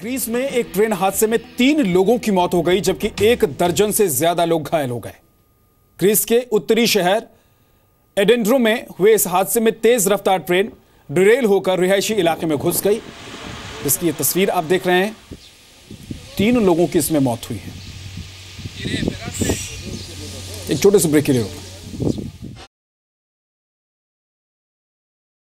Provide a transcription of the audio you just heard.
Greece में एक train हादसे में तीन लोगों की मौत हो गई जबकि एक दर्जन से ज्यादा लोग घायल हो गए ग्रीस के उत्तरी शहर एडेंड्रो में हुए इस हादसे में तेज रफ्तार ट्रेन डिरेल होकर रिहायशी इलाके में घुस गई इसकी ये तस्वीर आप देख रहे हैं तीन लोगों की इसमें मौत हुई है एक छोटे से ब्रेक के लिए